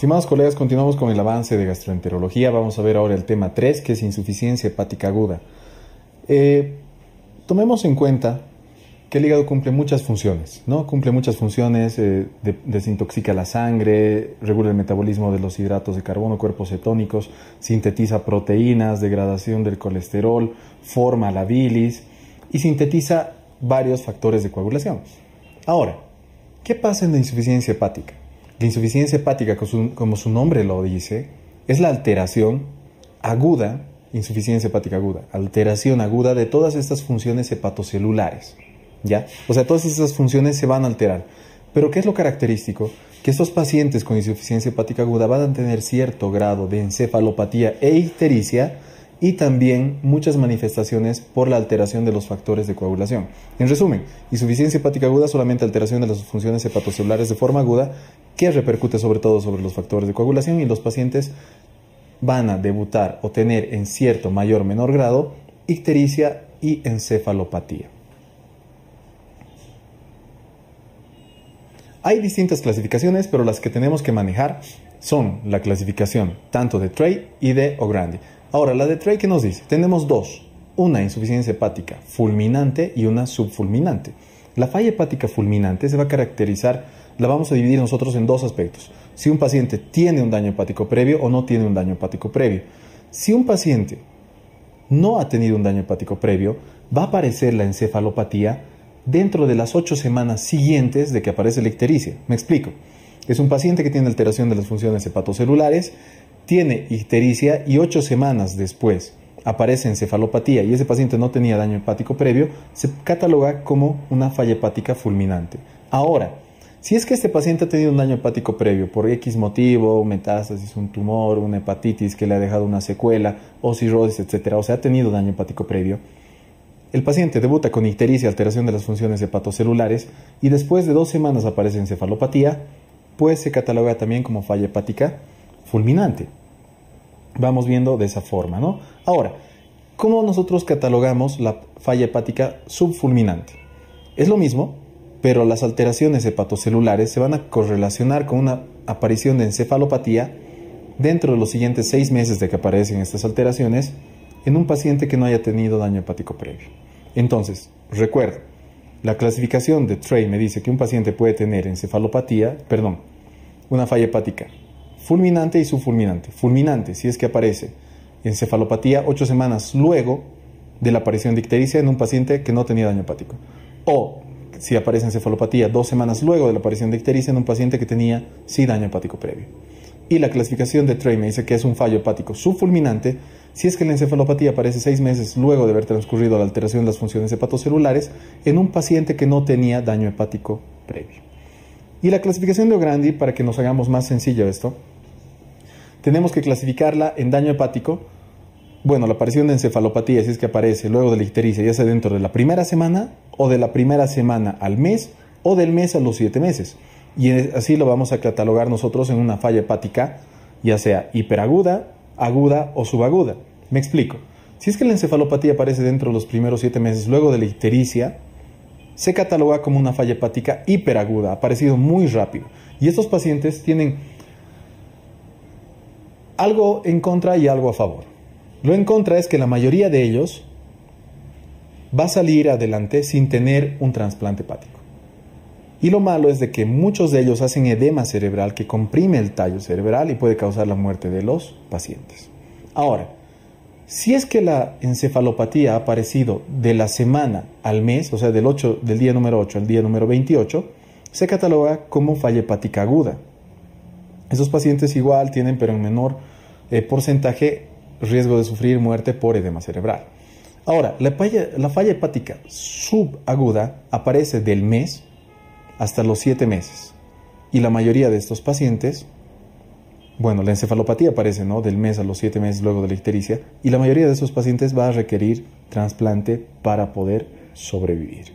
Estimados colegas, continuamos con el avance de gastroenterología. Vamos a ver ahora el tema 3, que es insuficiencia hepática aguda. Eh, tomemos en cuenta que el hígado cumple muchas funciones, ¿no? Cumple muchas funciones, eh, desintoxica la sangre, regula el metabolismo de los hidratos de carbono, cuerpos cetónicos, sintetiza proteínas, degradación del colesterol, forma la bilis y sintetiza varios factores de coagulación. Ahora, ¿qué pasa en la insuficiencia hepática? La insuficiencia hepática, como su nombre lo dice, es la alteración aguda, insuficiencia hepática aguda, alteración aguda de todas estas funciones hepatocelulares. ¿Ya? O sea, todas estas funciones se van a alterar. Pero ¿qué es lo característico? Que estos pacientes con insuficiencia hepática aguda van a tener cierto grado de encefalopatía e ictericia y también muchas manifestaciones por la alteración de los factores de coagulación. En resumen, insuficiencia hepática aguda solamente alteración de las funciones hepatocelulares de forma aguda que repercute sobre todo sobre los factores de coagulación y los pacientes van a debutar o tener en cierto mayor o menor grado ictericia y encefalopatía. Hay distintas clasificaciones, pero las que tenemos que manejar son la clasificación tanto de Trey y de O'Grady. Ahora, la de Trey, ¿qué nos dice? Tenemos dos, una insuficiencia hepática fulminante y una subfulminante. La falla hepática fulminante se va a caracterizar, la vamos a dividir nosotros en dos aspectos. Si un paciente tiene un daño hepático previo o no tiene un daño hepático previo. Si un paciente no ha tenido un daño hepático previo, va a aparecer la encefalopatía dentro de las ocho semanas siguientes de que aparece la ictericia. Me explico. Es un paciente que tiene alteración de las funciones hepatocelulares, tiene ictericia y ocho semanas después aparece encefalopatía y ese paciente no tenía daño hepático previo, se cataloga como una falla hepática fulminante. Ahora, si es que este paciente ha tenido un daño hepático previo por X motivo, metástasis, un tumor, una hepatitis que le ha dejado una secuela, o cirrosis, etc., o sea, ha tenido daño hepático previo, el paciente debuta con ictericia, alteración de las funciones hepatocelulares, y después de dos semanas aparece encefalopatía, pues se cataloga también como falla hepática fulminante vamos viendo de esa forma, ¿no? Ahora, ¿cómo nosotros catalogamos la falla hepática subfulminante? Es lo mismo, pero las alteraciones hepatocelulares se van a correlacionar con una aparición de encefalopatía dentro de los siguientes seis meses de que aparecen estas alteraciones en un paciente que no haya tenido daño hepático previo. Entonces, recuerda, la clasificación de Trey me dice que un paciente puede tener encefalopatía, perdón, una falla hepática fulminante y subfulminante. Fulminante, si es que aparece encefalopatía ocho semanas luego de la aparición de ictericia en un paciente que no tenía daño hepático. O si aparece encefalopatía dos semanas luego de la aparición de ictericia en un paciente que tenía sí daño hepático previo. Y la clasificación de Trey me dice que es un fallo hepático subfulminante si es que la encefalopatía aparece seis meses luego de haber transcurrido la alteración de las funciones hepatocelulares en un paciente que no tenía daño hepático previo. Y la clasificación de Ograndi, para que nos hagamos más sencillo esto, tenemos que clasificarla en daño hepático, bueno, la aparición de encefalopatía, si es que aparece luego de la ictericia, ya sea dentro de la primera semana o de la primera semana al mes o del mes a los siete meses. Y así lo vamos a catalogar nosotros en una falla hepática, ya sea hiperaguda, aguda o subaguda. Me explico. Si es que la encefalopatía aparece dentro de los primeros siete meses luego de la ictericia, se cataloga como una falla hepática hiperaguda, ha aparecido muy rápido. Y estos pacientes tienen algo en contra y algo a favor. Lo en contra es que la mayoría de ellos va a salir adelante sin tener un trasplante hepático. Y lo malo es de que muchos de ellos hacen edema cerebral que comprime el tallo cerebral y puede causar la muerte de los pacientes. Ahora, si es que la encefalopatía ha aparecido de la semana al mes, o sea, del, día número 8 al día número 28, se cataloga como falla hepática aguda. Esos pacientes igual tienen, pero en menor eh, porcentaje, riesgo de sufrir muerte por edema cerebral. Ahora, la falla, la falla hepática subaguda aparece del mes hasta los 7 meses. Y la mayoría de estos pacientes bueno, la encefalopatía aparece ¿no? del mes a los siete meses luego de la ictericia y la mayoría de esos pacientes va a requerir trasplante para poder sobrevivir.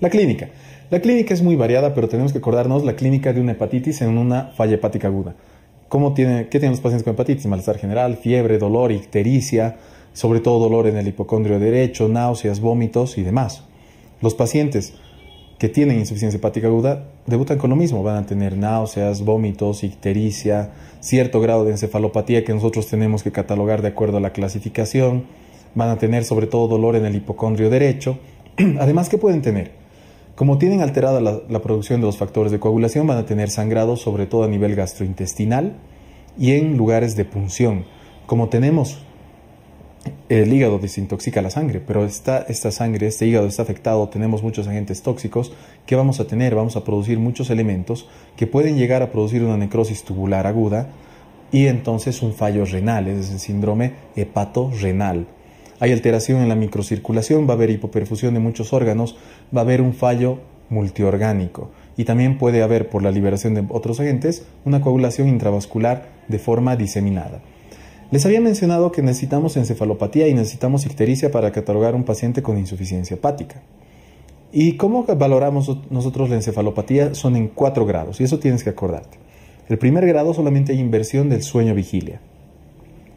La clínica. La clínica es muy variada, pero tenemos que acordarnos la clínica de una hepatitis en una falla hepática aguda. ¿Cómo tiene, ¿Qué tienen los pacientes con hepatitis? Malestar general, fiebre, dolor, ictericia, sobre todo dolor en el hipocondrio derecho, náuseas, vómitos y demás. Los pacientes que tienen insuficiencia hepática aguda debutan con lo mismo, van a tener náuseas, vómitos, ictericia, cierto grado de encefalopatía que nosotros tenemos que catalogar de acuerdo a la clasificación, van a tener sobre todo dolor en el hipocondrio derecho. Además, ¿qué pueden tener? Como tienen alterada la, la producción de los factores de coagulación, van a tener sangrado sobre todo a nivel gastrointestinal y en lugares de punción. Como tenemos el hígado desintoxica la sangre, pero esta, esta sangre, este hígado está afectado, tenemos muchos agentes tóxicos, ¿qué vamos a tener? Vamos a producir muchos elementos que pueden llegar a producir una necrosis tubular aguda y entonces un fallo renal, es el síndrome hepato-renal. Hay alteración en la microcirculación, va a haber hipoperfusión de muchos órganos, va a haber un fallo multiorgánico y también puede haber, por la liberación de otros agentes, una coagulación intravascular de forma diseminada. Les había mencionado que necesitamos encefalopatía y necesitamos ictericia para catalogar un paciente con insuficiencia hepática. ¿Y cómo valoramos nosotros la encefalopatía? Son en cuatro grados, y eso tienes que acordarte. El primer grado solamente hay inversión del sueño vigilia.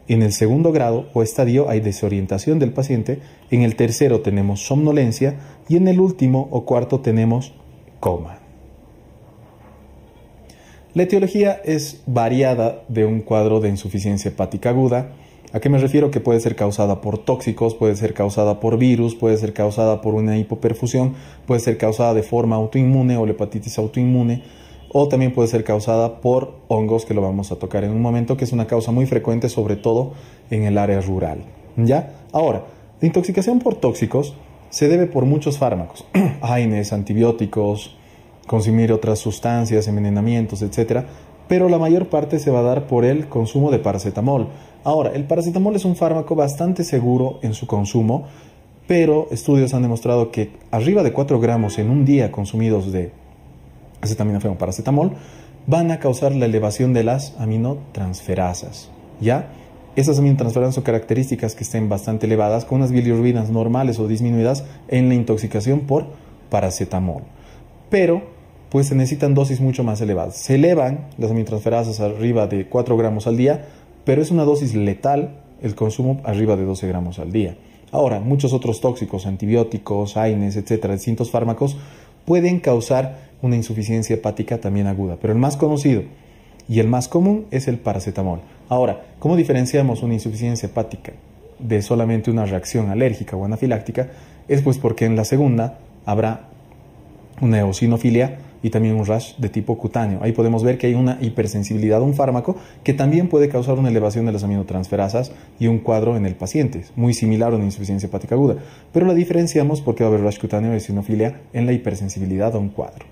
En el segundo grado o estadio hay desorientación del paciente, en el tercero tenemos somnolencia y en el último o cuarto tenemos coma. La etiología es variada de un cuadro de insuficiencia hepática aguda. ¿A qué me refiero? Que puede ser causada por tóxicos, puede ser causada por virus, puede ser causada por una hipoperfusión, puede ser causada de forma autoinmune o hepatitis autoinmune, o también puede ser causada por hongos, que lo vamos a tocar en un momento, que es una causa muy frecuente, sobre todo en el área rural. ¿Ya? Ahora, la intoxicación por tóxicos se debe por muchos fármacos, AINES, antibióticos, consumir otras sustancias, envenenamientos, etc. Pero la mayor parte se va a dar por el consumo de paracetamol. Ahora, el paracetamol es un fármaco bastante seguro en su consumo, pero estudios han demostrado que arriba de 4 gramos en un día consumidos de acetaminofén o paracetamol van a causar la elevación de las aminotransferasas. ¿Ya? Esas aminotransferasas son características que estén bastante elevadas con unas bilirrubinas normales o disminuidas en la intoxicación por paracetamol. Pero pues se necesitan dosis mucho más elevadas. Se elevan las aminotransferasas arriba de 4 gramos al día, pero es una dosis letal el consumo arriba de 12 gramos al día. Ahora, muchos otros tóxicos, antibióticos, AINES, etcétera, distintos fármacos, pueden causar una insuficiencia hepática también aguda, pero el más conocido y el más común es el paracetamol. Ahora, ¿cómo diferenciamos una insuficiencia hepática de solamente una reacción alérgica o anafiláctica? Es pues porque en la segunda habrá una eosinofilia y también un rash de tipo cutáneo. Ahí podemos ver que hay una hipersensibilidad a un fármaco que también puede causar una elevación de las aminotransferasas y un cuadro en el paciente, muy similar a una insuficiencia hepática aguda, pero la diferenciamos porque va a haber rash cutáneo y sinofilia en la hipersensibilidad a un cuadro.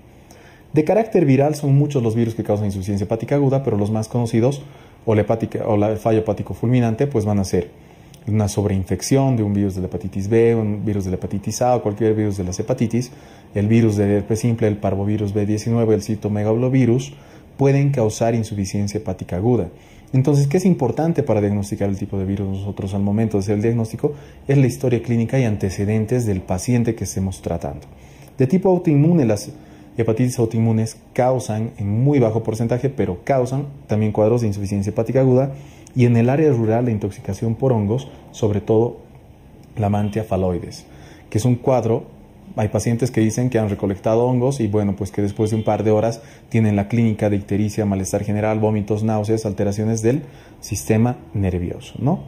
De carácter viral son muchos los virus que causan insuficiencia hepática aguda, pero los más conocidos o la, hepática, o la fallo hepático fulminante pues van a ser una sobreinfección de un virus de la hepatitis B, un virus de la hepatitis A o cualquier virus de las hepatitis, el virus de herpes simple, el parvovirus B19, el citomegalovirus, pueden causar insuficiencia hepática aguda. Entonces, ¿qué es importante para diagnosticar el tipo de virus nosotros al momento de hacer el diagnóstico? Es la historia clínica y antecedentes del paciente que estemos tratando. De tipo autoinmune, las hepatitis autoinmunes causan, en muy bajo porcentaje, pero causan también cuadros de insuficiencia hepática aguda y en el área rural la intoxicación por hongos, sobre todo la mantia faloides, que es un cuadro hay pacientes que dicen que han recolectado hongos y bueno, pues que después de un par de horas tienen la clínica de ictericia, malestar general, vómitos, náuseas, alteraciones del sistema nervioso, ¿no?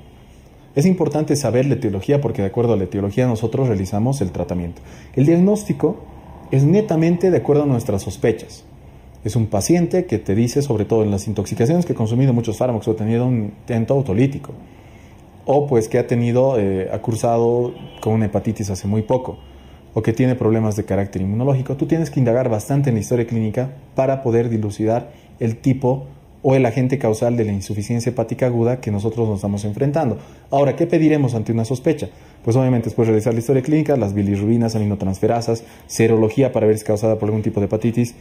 Es importante saber la etiología porque de acuerdo a la etiología nosotros realizamos el tratamiento. El diagnóstico es netamente de acuerdo a nuestras sospechas es un paciente que te dice, sobre todo en las intoxicaciones, que ha consumido muchos fármacos o ha tenido un intento autolítico, o pues que ha tenido, eh, ha cursado con una hepatitis hace muy poco, o que tiene problemas de carácter inmunológico. Tú tienes que indagar bastante en la historia clínica para poder dilucidar el tipo o el agente causal de la insuficiencia hepática aguda que nosotros nos estamos enfrentando. Ahora, ¿qué pediremos ante una sospecha? Pues obviamente después de realizar la historia clínica, las bilirrubinas, aminotransferasas, serología para ver si es causada por algún tipo de hepatitis,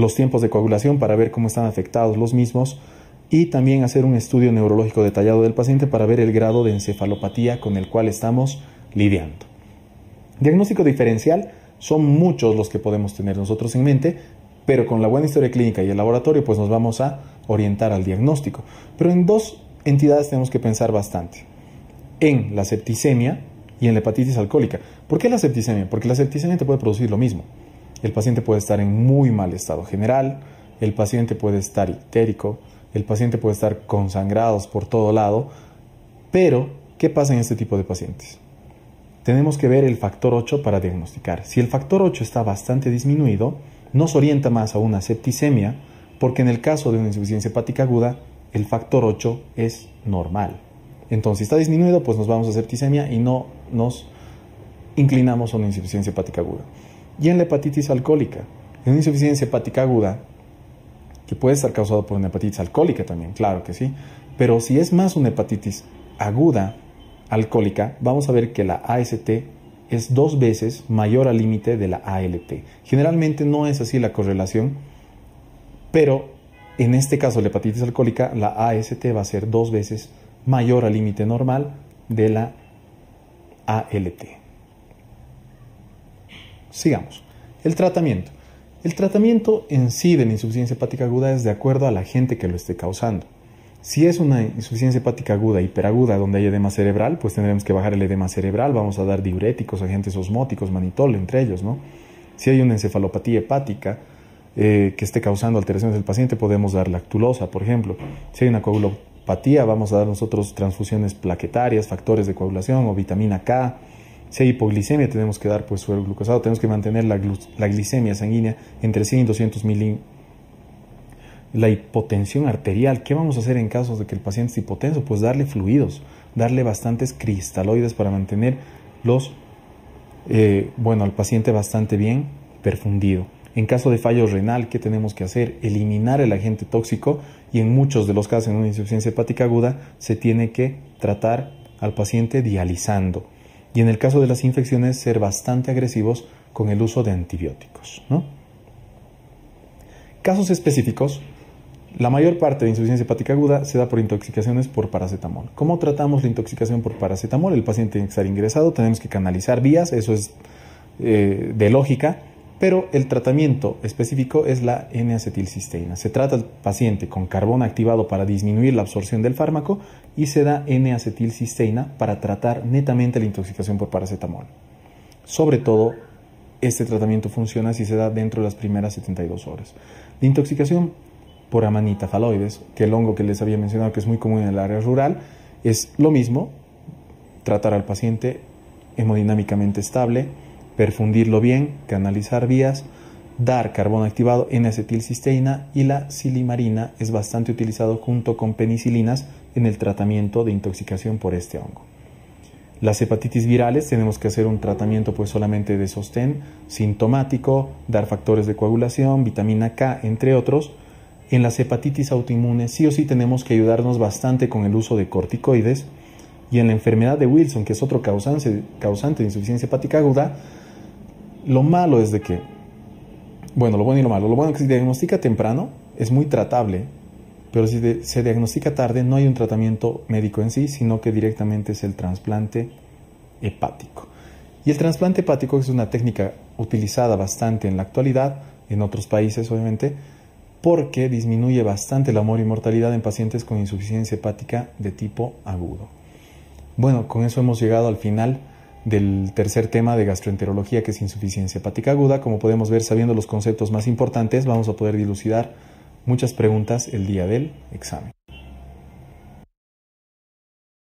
los tiempos de coagulación para ver cómo están afectados los mismos y también hacer un estudio neurológico detallado del paciente para ver el grado de encefalopatía con el cual estamos lidiando. Diagnóstico diferencial, son muchos los que podemos tener nosotros en mente, pero con la buena historia clínica y el laboratorio pues nos vamos a orientar al diagnóstico. Pero en dos entidades tenemos que pensar bastante, en la septicemia y en la hepatitis alcohólica. ¿Por qué la septicemia? Porque la septicemia te puede producir lo mismo. El paciente puede estar en muy mal estado general, el paciente puede estar itérico, el paciente puede estar con sangrados por todo lado, pero ¿qué pasa en este tipo de pacientes? Tenemos que ver el factor 8 para diagnosticar. Si el factor 8 está bastante disminuido, nos orienta más a una septicemia, porque en el caso de una insuficiencia hepática aguda, el factor 8 es normal. Entonces, si está disminuido, pues nos vamos a septicemia y no nos inclinamos a una insuficiencia hepática aguda y en la hepatitis alcohólica, en insuficiencia hepática aguda, que puede estar causada por una hepatitis alcohólica también, claro que sí, pero si es más una hepatitis aguda alcohólica, vamos a ver que la AST es dos veces mayor al límite de la ALT. Generalmente no es así la correlación, pero en este caso la hepatitis alcohólica, la AST va a ser dos veces mayor al límite normal de la ALT. Sigamos. El tratamiento. El tratamiento en sí de la insuficiencia hepática aguda es de acuerdo a la gente que lo esté causando. Si es una insuficiencia hepática aguda, hiperaguda, donde hay edema cerebral, pues tendremos que bajar el edema cerebral, vamos a dar diuréticos, agentes osmóticos, manitol, entre ellos, ¿no? Si hay una encefalopatía hepática eh, que esté causando alteraciones del paciente, podemos dar lactulosa, por ejemplo. Si hay una coagulopatía, vamos a dar nosotros transfusiones plaquetarias, factores de coagulación o vitamina K, si hay hipoglicemia, tenemos que dar pues suero glucosado, tenemos que mantener la, glicemia sanguínea entre 100 y 200 milímetros la hipotensión arterial. ¿Qué vamos a hacer en casos de que el paciente es hipotenso? Pues darle fluidos, darle bastantes cristaloides para mantener los, eh, bueno, al paciente bastante bien perfundido. En caso de fallo renal, ¿qué tenemos que hacer? Eliminar el agente tóxico y en muchos de los casos en una insuficiencia hepática aguda se tiene que tratar al paciente dializando y en el caso de las infecciones ser bastante agresivos con el uso de antibióticos. Casos específicos, la mayor parte de insuficiencia hepática aguda se da por intoxicaciones por paracetamol. ¿Cómo tratamos la intoxicación por paracetamol? El paciente tiene que estar ingresado, tenemos que canalizar vías, eso es eh, de lógica, pero el tratamiento específico es la N-acetilcisteína. Se trata al paciente con carbón activado para disminuir la absorción del fármaco y se da N-acetilcisteína para tratar netamente la intoxicación por paracetamol. Sobre todo, este tratamiento funciona si se da dentro de las primeras 72 horas. La intoxicación por amanita faloides, que el hongo que les había mencionado que es muy común en el área rural, es lo mismo, tratar al paciente hemodinámicamente estable, perfundirlo bien, canalizar vías, dar carbono activado en acetilcisteína y la silimarina es bastante utilizado junto con penicilinas en el tratamiento de intoxicación por este hongo. Las hepatitis virales tenemos que hacer un tratamiento pues solamente de sostén sintomático, dar factores de coagulación, vitamina K, entre otros. En las hepatitis autoinmunes sí o sí tenemos que ayudarnos bastante con el uso de corticoides y en la enfermedad de Wilson, que es otro causante, causante de insuficiencia hepática aguda, lo malo es de que, bueno, lo bueno y lo malo, lo bueno es que si diagnostica temprano es muy tratable, pero si se diagnostica tarde no hay un tratamiento médico en sí, sino que directamente es el trasplante hepático. Y el trasplante hepático es una técnica utilizada bastante en la actualidad, en otros países obviamente, porque disminuye bastante la mortalidad en pacientes con insuficiencia hepática de tipo agudo. Bueno, con eso hemos llegado al final del tercer tema de gastroenterología, que es insuficiencia hepática aguda. Como podemos ver, sabiendo los conceptos más importantes, vamos a poder dilucidar muchas preguntas el día del examen.